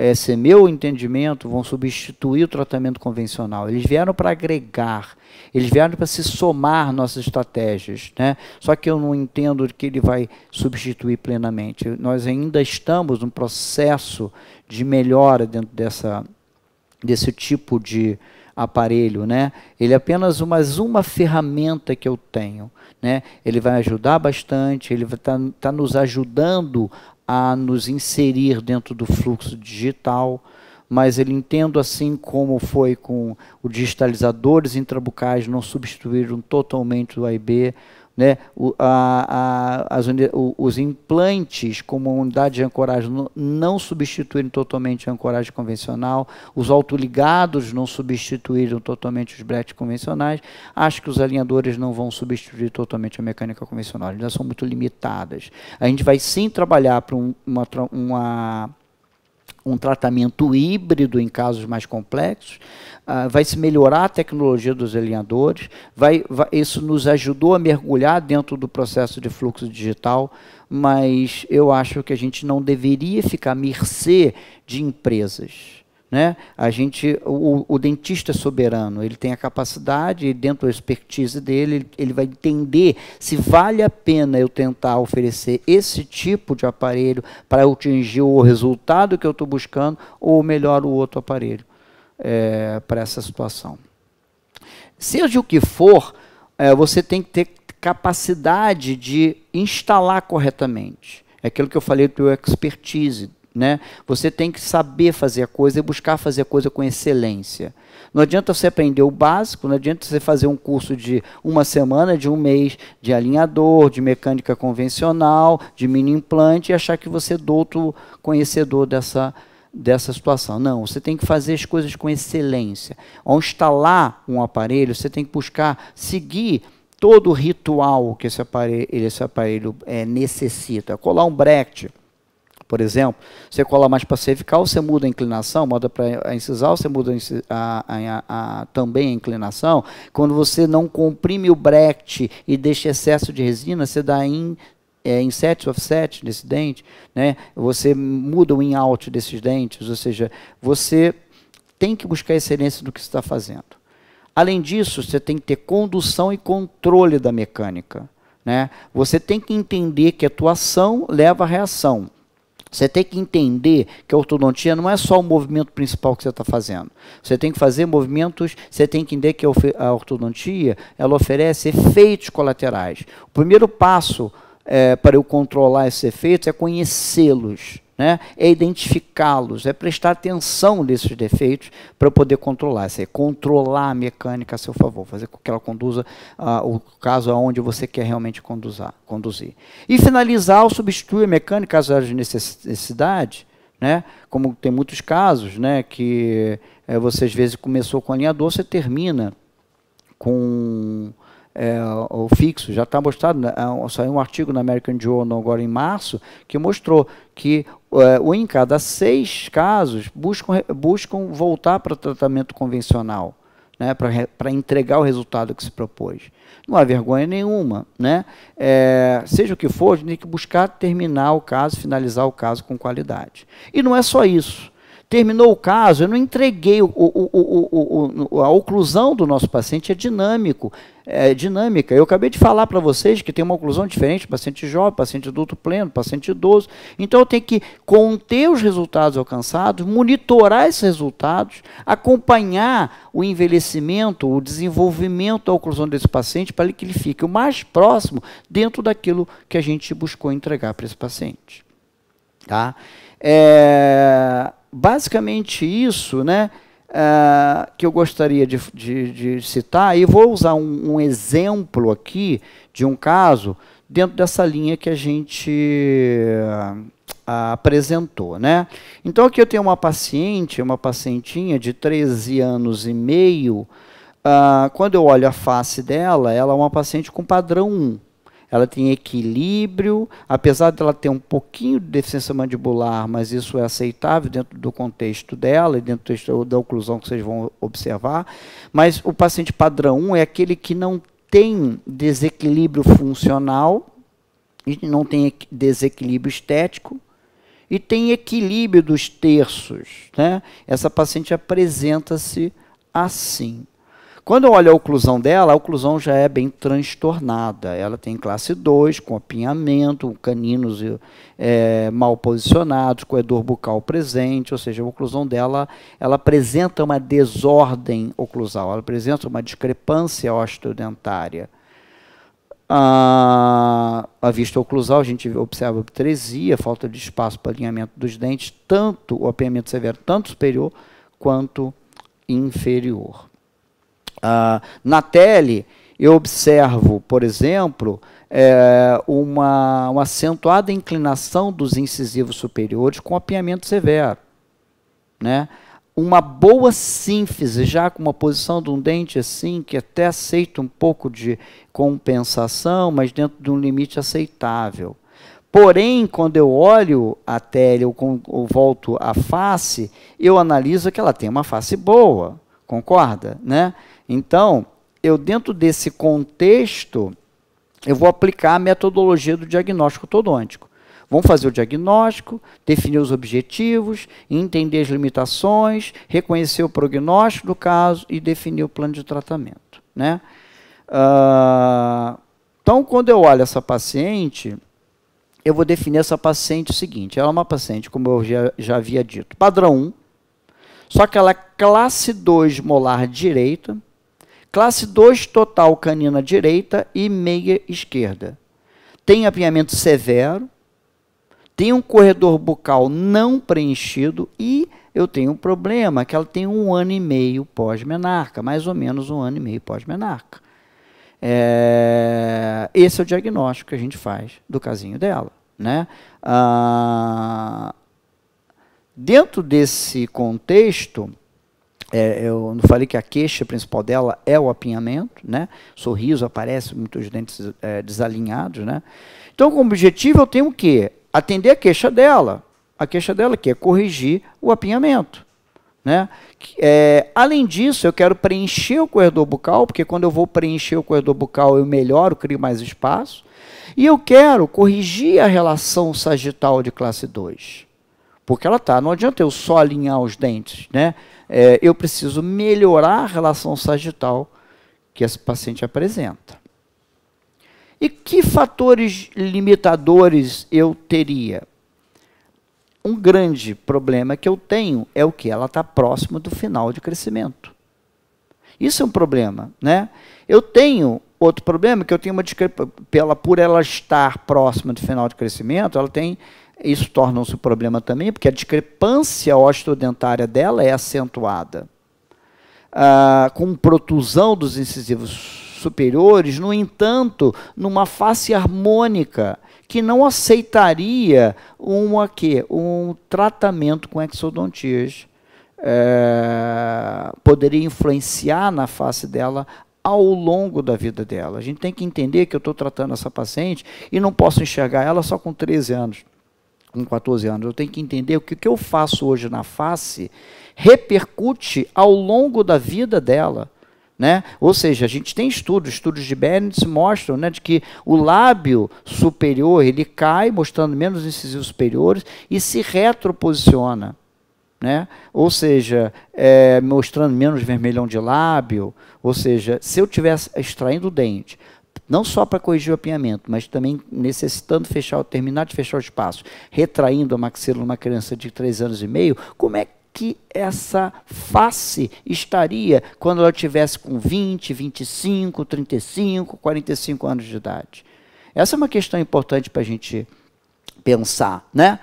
é, ser meu entendimento, vão substituir o tratamento convencional. Eles vieram para agregar, eles vieram para se somar nossas estratégias. Né? Só que eu não entendo que ele vai substituir plenamente. Nós ainda estamos num processo de melhora dentro dessa, desse tipo de aparelho, né? Ele é apenas mais uma ferramenta que eu tenho, né? Ele vai ajudar bastante, ele está tá nos ajudando a nos inserir dentro do fluxo digital, mas ele entendo assim como foi com os digitalizadores intrabucais, não substituíram totalmente o AIB, né, o, a, a, as, os implantes como unidade de ancoragem não substituíram totalmente a ancoragem convencional, os autoligados não substituíram totalmente os bretes convencionais, acho que os alinhadores não vão substituir totalmente a mecânica convencional, elas são muito limitadas. A gente vai sim trabalhar para um, uma, uma um tratamento híbrido em casos mais complexos, uh, vai se melhorar a tecnologia dos alinhadores, vai, vai, isso nos ajudou a mergulhar dentro do processo de fluxo digital, mas eu acho que a gente não deveria ficar à mercê de empresas. Né? A gente, o, o dentista soberano, ele tem a capacidade, dentro da expertise dele, ele, vai entender se vale a pena eu tentar oferecer esse tipo de aparelho para atingir o resultado que eu estou buscando, ou melhor, o outro aparelho é, para essa situação. Seja o que for, é, você tem que ter capacidade de instalar corretamente. É aquilo que eu falei do expertise, né? Você tem que saber fazer a coisa e buscar fazer a coisa com excelência. Não adianta você aprender o básico, não adianta você fazer um curso de uma semana, de um mês, de alinhador, de mecânica convencional, de mini implante e achar que você é douto conhecedor dessa, dessa situação. Não, você tem que fazer as coisas com excelência. Ao instalar um aparelho, você tem que buscar seguir todo o ritual que esse aparelho, esse aparelho é, necessita. Colar um bracket por exemplo, você cola mais para cervical, você muda a inclinação, muda para a incisal, você muda a, a, a, também a inclinação. Quando você não comprime o brete e deixa excesso de resina, você dá in, é, inset offset nesse dente, né? você muda o in-out desses dentes, ou seja, você tem que buscar excelência do que está fazendo. Além disso, você tem que ter condução e controle da mecânica. Né? Você tem que entender que a tua ação leva à reação. Você tem que entender que a ortodontia não é só o movimento principal que você está fazendo. Você tem que fazer movimentos, você tem que entender que a ortodontia ela oferece efeitos colaterais. O primeiro passo é, para eu controlar esses efeitos é conhecê-los né, é identificá-los, é prestar atenção nesses defeitos para poder controlar, é controlar a mecânica a seu favor, fazer com que ela conduza ah, o caso aonde você quer realmente conduzar, conduzir. E finalizar ou substituir a mecânica às áreas de necessidade, né, como tem muitos casos né, que é, você às vezes começou com alinhador, você termina com é, o fixo, já está mostrado, né? é saiu um artigo na American Journal agora em março, que mostrou que é, um em cada seis casos buscam, buscam voltar para tratamento convencional. Né, para entregar o resultado que se propôs. Não há vergonha nenhuma. Né? É, seja o que for, a gente tem que buscar terminar o caso, finalizar o caso com qualidade. E não é só isso. Terminou o caso, eu não entreguei. O, o, o, a oclusão do nosso paciente é dinâmico, é dinâmica. Eu acabei de falar para vocês que tem uma oclusão diferente, paciente jovem, paciente adulto pleno, paciente idoso. Então eu tenho que conter os resultados alcançados, monitorar esses resultados, acompanhar o envelhecimento, o desenvolvimento da oclusão desse paciente para que ele fique o mais próximo dentro daquilo que a gente buscou entregar para esse paciente. Tá? É, basicamente isso né, uh, que eu gostaria de, de, de, citar, e vou usar um, um, exemplo aqui de um caso dentro dessa linha que a gente uh, apresentou. Né? Então, aqui eu tenho uma paciente, uma pacientinha de 13 anos e meio. Uh, quando eu olho a face dela, ela é uma paciente com padrão 1 ela tem equilíbrio, apesar dela ter um pouquinho de deficiência mandibular, mas isso é aceitável dentro do contexto dela e dentro da oclusão que vocês vão observar. Mas o paciente padrão 1 é aquele que não tem desequilíbrio funcional, não tem desequilíbrio estético, e tem equilíbrio dos terços. Né? Essa paciente apresenta-se assim. Quando eu olho a oclusão dela, a oclusão já é bem transtornada. Ela tem classe 2, com apinhamento, caninos é, mal posicionados, edor bucal presente, ou seja, a oclusão dela ela apresenta uma desordem oclusal, ela apresenta uma discrepância osteodentária. A, a vista oclusal, a gente observa obtresia, falta de espaço para alinhamento dos dentes, tanto o apinhamento severo, tanto superior quanto inferior. Ah, na tele, eu observo, por exemplo, é, uma, uma acentuada inclinação dos incisivos superiores com apinhamento severo. Né? Uma boa síntese, já com uma posição de um dente assim, que até aceita um pouco de compensação, mas dentro de um limite aceitável. Porém, quando eu olho a tele ou, com, ou volto à face, eu analiso que ela tem uma face boa Concorda? Né? Então, eu dentro desse contexto, eu vou aplicar a metodologia do diagnóstico todôntico. Vamos fazer o diagnóstico, definir os objetivos, entender as limitações, reconhecer o prognóstico do caso e definir o plano de tratamento. Né? Uh, então, quando eu olho essa paciente, eu vou definir essa paciente o seguinte: ela é uma paciente, como eu já, já havia dito, padrão 1, só que ela é classe 2 molar direita, classe 2 total canina direita e meia esquerda. Tem apinhamento severo, tem um corredor bucal não preenchido e eu tenho um problema que ela tem um ano e meio pós-menarca, mais ou menos um ano e meio pós-menarca. É, esse é o diagnóstico que a gente faz do casinho dela. Né? Ah, Dentro desse contexto, é, eu não falei que a queixa principal dela é o apinhamento, né? Sorriso aparece, muitos dentes é, desalinhados, né? Então, como objetivo, eu tenho o quê? Atender a queixa dela. A queixa dela, que é corrigir o apinhamento. Né? É, além disso, eu quero preencher o corredor bucal, porque quando eu vou preencher o corredor bucal, eu melhoro, crio mais espaço. E eu quero corrigir a relação sagital de classe 2. Porque ela está. não adianta eu só alinhar os dentes, né? É, eu preciso melhorar a relação sagital que esse paciente apresenta. E que fatores limitadores eu teria? Um grande problema que eu tenho é o que ela está próximo do final de crescimento. Isso é um problema, né? Eu tenho outro problema que eu tenho uma pela por ela estar próxima do final de crescimento, ela tem isso torna-se um problema também, porque a discrepância osteodentária dela é acentuada. Ah, com protusão dos incisivos superiores, no entanto, numa face harmônica, que não aceitaria uma, que, um tratamento com exodontias. É, poderia influenciar na face dela ao longo da vida dela. A gente tem que entender que eu estou tratando essa paciente e não posso enxergar ela só com 13 anos com 14 anos. Eu tenho que entender que o que eu faço hoje na face repercute ao longo da vida dela. Né? Ou seja, a gente tem estudos, estudos de Bennett mostram né, de que o lábio superior ele cai, mostrando menos incisivos superiores, e se retroposiciona. Né? Ou seja, é, mostrando menos vermelhão de lábio. Ou seja, se eu tivesse extraindo o dente, não só para corrigir o apinhamento, mas também necessitando fechar, terminar de fechar o espaço, retraindo a maxila numa criança de 3 anos e meio, como é que essa face estaria quando ela tivesse com 20, 25, 35, 45 anos de idade? Essa é uma questão importante para a gente pensar, né?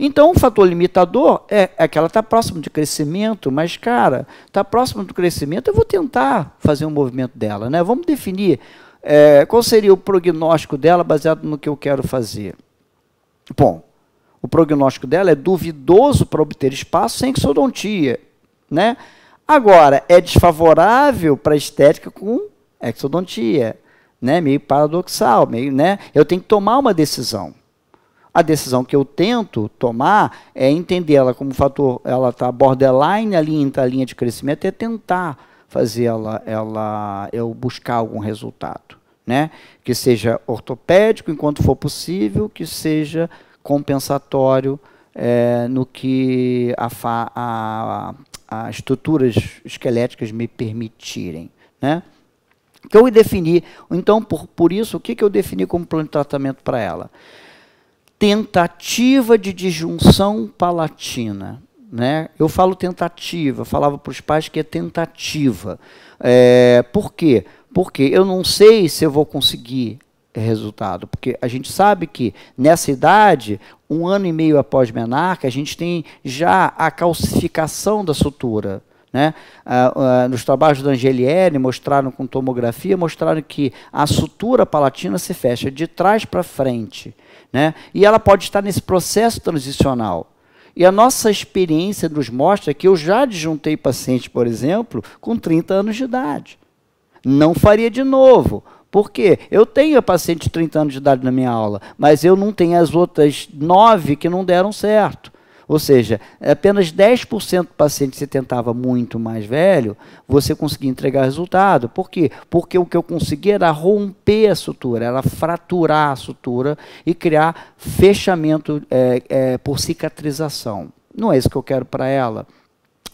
Então, o fator limitador é, é que ela está próximo de crescimento, mas, cara, está próximo do crescimento, eu vou tentar fazer um movimento dela, né? Vamos definir é, qual seria o prognóstico dela baseado no que eu quero fazer? Bom, o prognóstico dela é duvidoso para obter espaço sem exodontia, né? Agora, é desfavorável para a estética com exodontia, né? Meio paradoxal, meio, né? Eu tenho que tomar uma decisão. A decisão que eu tento tomar é entender ela como fator, ela está borderline ali entre a linha de crescimento, é tentar fazer ela, ela eu buscar algum resultado né? que seja ortopédico enquanto for possível, que seja compensatório é, no que a, a, a, estruturas esqueléticas me permitirem. Né? Que eu defini, então, por, por isso, o que, que eu defini como plano de tratamento para ela? Tentativa de disjunção palatina. Né? Eu falo tentativa, falava para os pais que é tentativa. É, por quê? Porque porque eu não sei se eu vou conseguir resultado, porque a gente sabe que nessa idade, um ano e meio após menarca, a gente tem já a calcificação da sutura. Né? Ah, ah, nos trabalhos da Angelieri, mostraram com tomografia, mostraram que a sutura palatina se fecha de trás para frente. Né? E ela pode estar nesse processo transicional. E a nossa experiência nos mostra que eu já adjuntei paciente, por exemplo, com 30 anos de idade. Não faria de novo. Por quê? Eu tenho a paciente de 30 anos de idade na minha aula, mas eu não tenho as outras nove que não deram certo. Ou seja, apenas 10% do paciente que você tentava muito mais velho, você conseguia entregar resultado. Por quê? Porque o que eu conseguia era romper a sutura, era fraturar a sutura e criar fechamento é, é, por cicatrização. Não é isso que eu quero para ela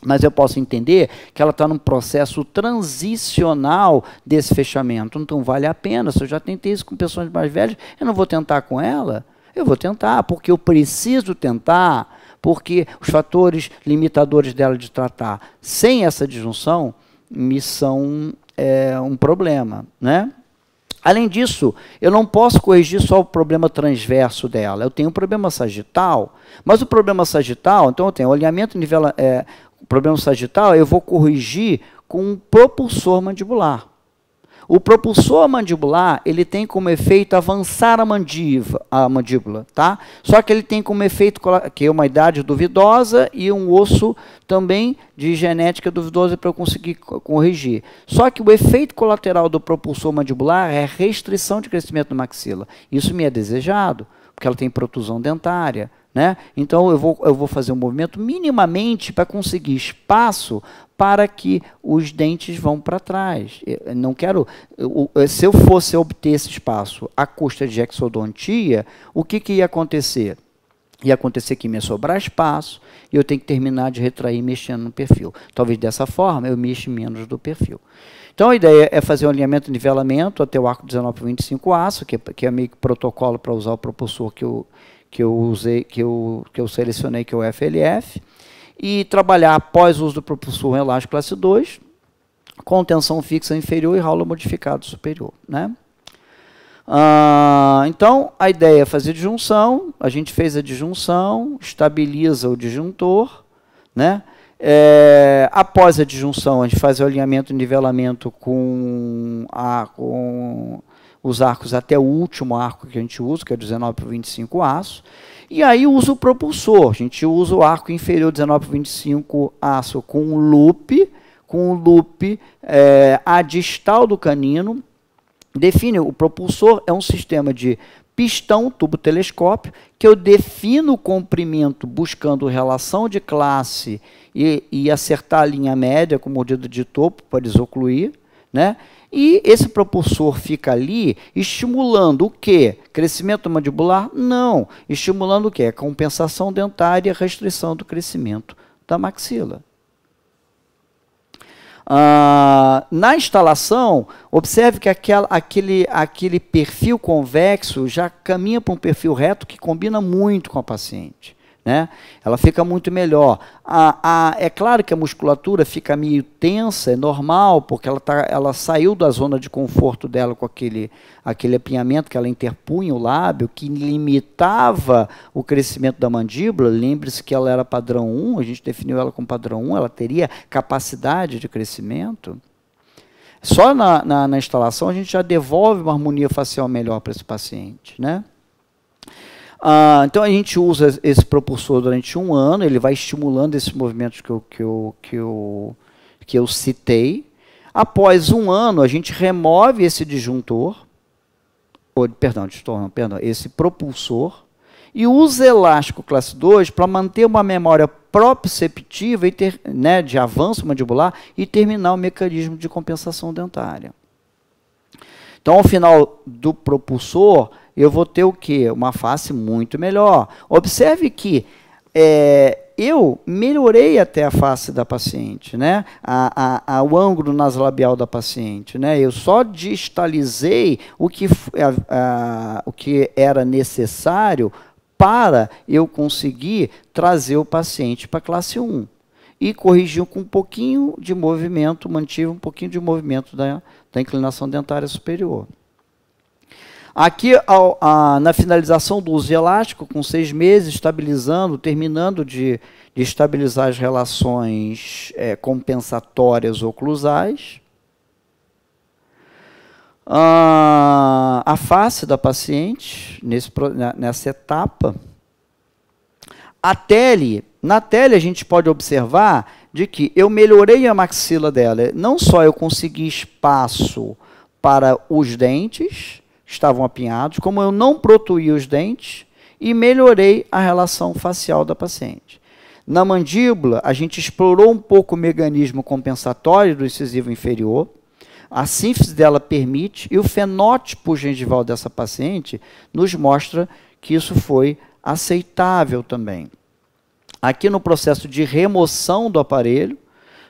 mas eu posso entender que ela está num processo transicional desse fechamento. Então vale a pena. Se eu já tentei isso com pessoas mais velhas, eu não vou tentar com ela. Eu vou tentar, porque eu preciso tentar, porque os fatores limitadores dela de tratar sem essa disjunção me são é, um problema, né? Além disso, eu não posso corrigir só o problema transverso dela. Eu tenho um problema sagital, mas o problema sagital, então eu tenho alinhamento nivela, é, problema sagital, eu vou corrigir com um propulsor mandibular. O propulsor mandibular, ele tem como efeito avançar a, mandiva, a mandíbula, tá? Só que ele tem como efeito que é uma idade duvidosa e um osso também de genética duvidosa para eu conseguir corrigir. Só que o efeito colateral do propulsor mandibular é restrição de crescimento da maxila. Isso me é desejado, porque ela tem protusão dentária, né? Então eu vou, eu vou fazer um movimento minimamente para conseguir espaço para que os dentes vão para trás. Eu não quero. Eu, se eu fosse obter esse espaço à custa de exodontia, o que, que ia acontecer? Ia acontecer que me sobrar espaço e eu tenho que terminar de retrair mexendo no perfil. Talvez dessa forma eu mexa menos do perfil. Então a ideia é fazer um alinhamento nivelamento até o arco 19 25 aço, que, é, que é meio que protocolo para usar o propulsor que eu que eu usei, que eu, que eu selecionei, que é o FLF, e trabalhar após o uso do propulsor elástico classe 2, com tensão fixa inferior e ralo modificado superior. Né? Ah, então, a ideia é fazer disjunção, a gente fez a disjunção, estabiliza o disjuntor, né? É, após a disjunção, a gente faz o alinhamento e nivelamento com a, com os arcos até o último arco que a gente usa, que é 19 para 25 aço. E aí usa o propulsor. A gente usa o arco inferior 19 para 25 aço com um loop, com um loop é, a distal do canino. Define, o propulsor é um sistema de pistão, tubo telescópio, que eu defino o comprimento buscando relação de classe e, e acertar a linha média com o dedo de topo para desocluir, né? E esse propulsor fica ali estimulando o quê? Crescimento mandibular? Não. Estimulando o quê? Compensação dentária, restrição do crescimento da maxila. Ah, na instalação, observe que aquela, aquele, aquele perfil convexo já caminha para um perfil reto que combina muito com a paciente. Né? Ela fica muito melhor. A, a, é claro que a musculatura fica meio tensa, é normal, porque ela, tá, ela saiu da zona de conforto dela com aquele, aquele apinhamento que ela interpunha o lábio, que limitava o crescimento da mandíbula. Lembre-se que ela era padrão 1, a gente definiu ela como padrão 1, ela teria capacidade de crescimento. Só na, na, na instalação a gente já devolve uma harmonia facial melhor para esse paciente. Né? Ah, então a gente usa esse propulsor durante um ano, ele vai estimulando esses movimentos que eu, que eu, que eu, que eu citei. Após um ano, a gente remove esse disjuntor, ou, perdão, disjuntor perdão, esse propulsor, e usa elástico classe 2 para manter uma memória proprioceptiva e ter, né, de avanço mandibular e terminar o mecanismo de compensação dentária. Então, ao final do propulsor, eu vou ter o quê? Uma face muito melhor. Observe que é, eu melhorei até a face da paciente, né? A, a, a, o ângulo nasolabial da paciente, né? Eu só distalizei o que, a, o que era necessário para eu conseguir trazer o paciente para a classe 1. E corrigiu com um pouquinho de movimento, mantive um pouquinho de movimento da, da inclinação dentária superior. Aqui, ao, a, na finalização do uso elástico, com seis meses, estabilizando, terminando de, de estabilizar as relações é, compensatórias oclusais. Ah, a face da paciente, nesse, nessa etapa. A tele, na tele a gente pode observar de que eu melhorei a maxila dela. Não só eu consegui espaço para os dentes, estavam apinhados, como eu não protuí os dentes e melhorei a relação facial da paciente. Na mandíbula, a gente explorou um pouco o mecanismo compensatório do incisivo inferior, a síntese dela permite, e o fenótipo gengival dessa paciente nos mostra que isso foi aceitável também. Aqui no processo de remoção do aparelho,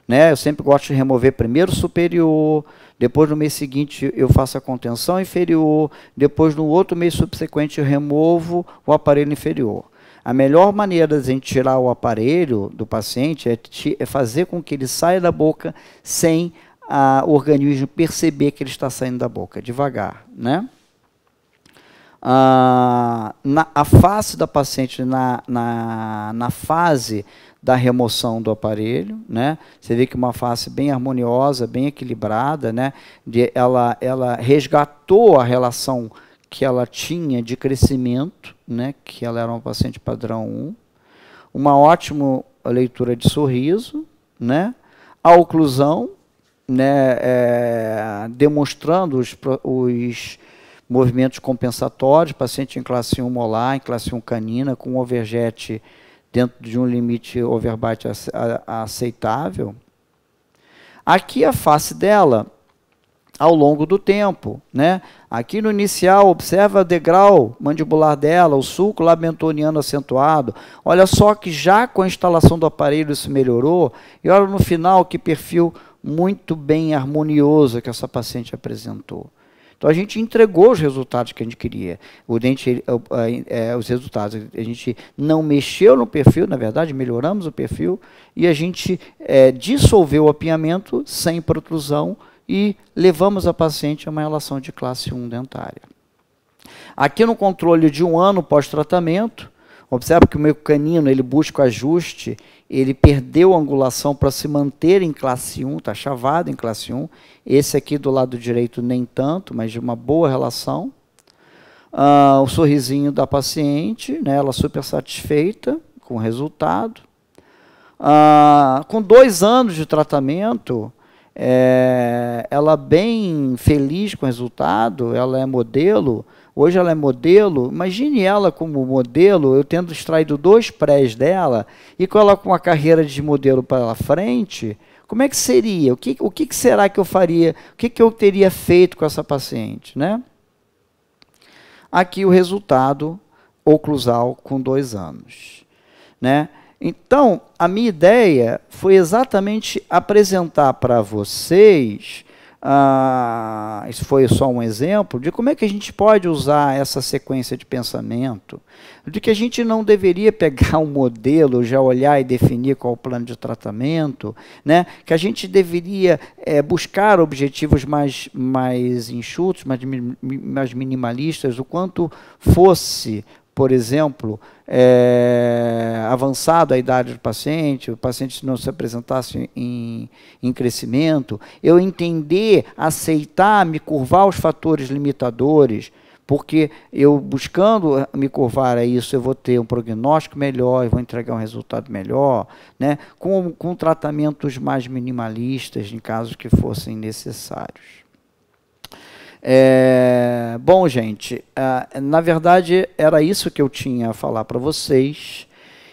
né, eu sempre gosto de remover primeiro o superior, depois, no mês seguinte, eu faço a contenção inferior. Depois, no outro mês subsequente, eu removo o aparelho inferior. A melhor maneira de a gente tirar o aparelho do paciente é, é fazer com que ele saia da boca sem ah, o organismo perceber que ele está saindo da boca, devagar, né? Ah, na, a face da paciente na, na, na fase da remoção do aparelho, né? Você vê que uma face bem harmoniosa, bem equilibrada, né? De, ela, ela resgatou a relação que ela tinha de crescimento, né? Que ela era uma paciente padrão 1. Uma ótima leitura de sorriso, né? A oclusão, né? É, demonstrando os, os movimentos compensatórios, paciente em classe 1 molar, em classe 1 canina, com overjet dentro de um limite overbite aceitável, aqui a face dela ao longo do tempo. Né? Aqui no inicial, observa o degrau mandibular dela, o sulco lamentoniano acentuado. Olha só que já com a instalação do aparelho isso melhorou. E olha no final que perfil muito bem harmonioso que essa paciente apresentou. Então a gente entregou os resultados que a gente queria. O dente, é, os resultados. A gente não mexeu no perfil, na verdade, melhoramos o perfil e a gente é, dissolveu o apinhamento sem protrusão e levamos a paciente a uma relação de classe 1 dentária. Aqui no controle de um ano pós-tratamento, Observa que o meu canino ele busca o ajuste, ele perdeu a angulação para se manter em classe 1, está chavado em classe 1. Esse aqui do lado direito nem tanto, mas de uma boa relação. Ah, o sorrisinho da paciente, né, ela super satisfeita com o resultado. Ah, com dois anos de tratamento, é, ela bem feliz com o resultado, ela é modelo, Hoje ela é modelo. Imagine ela como modelo, eu tendo extraído dois prés dela e coloco uma carreira de modelo para frente. Como é que seria? O que, o que será que eu faria? O que, que eu teria feito com essa paciente? Né? Aqui o resultado oclusal com dois anos. Né? Então, a minha ideia foi exatamente apresentar para vocês ah, isso foi só um exemplo, de como é que a gente pode usar essa sequência de pensamento, de que a gente não deveria pegar um modelo, já olhar e definir qual é o plano de tratamento, né? que a gente deveria é, buscar objetivos mais, mais enxutos, mais, mais minimalistas, o quanto fosse por exemplo, é, avançado a idade do paciente, o paciente não se apresentasse em, em crescimento, eu entender, aceitar, me curvar os fatores limitadores, porque eu buscando me curvar a isso, eu vou ter um prognóstico melhor, eu vou entregar um resultado melhor, né? com, com tratamentos mais minimalistas, em casos que fossem necessários. É, bom, gente, é, na verdade era isso que eu tinha a falar para vocês.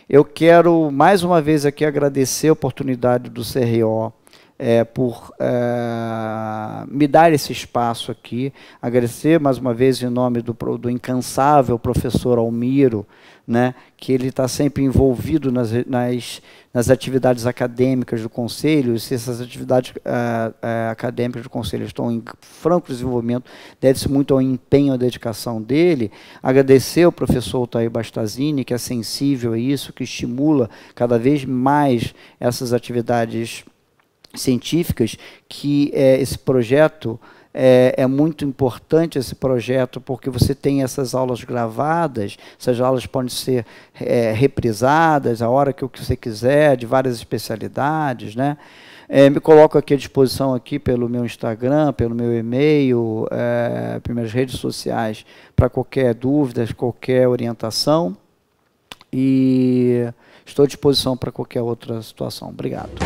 Eu quero mais uma vez aqui agradecer a oportunidade do CRO é, por é, me dar esse espaço aqui. Agradecer mais uma vez em nome do, do incansável professor Almiro, né, que ele está sempre envolvido nas, nas, nas, atividades acadêmicas do Conselho, se essas atividades ah, ah, acadêmicas do Conselho estão em franco desenvolvimento, deve-se muito ao empenho e dedicação dele. Agradecer ao professor Otair Bastazini, que é sensível a isso, que estimula cada vez mais essas atividades científicas, que eh, esse projeto é, é, muito importante esse projeto porque você tem essas aulas gravadas, essas aulas podem ser é, reprisadas a hora que você quiser, de várias especialidades, né? É, me coloco aqui à disposição aqui pelo meu Instagram, pelo meu e-mail, é, pelas redes sociais, para qualquer dúvida, qualquer orientação. E estou à disposição para qualquer outra situação. Obrigado.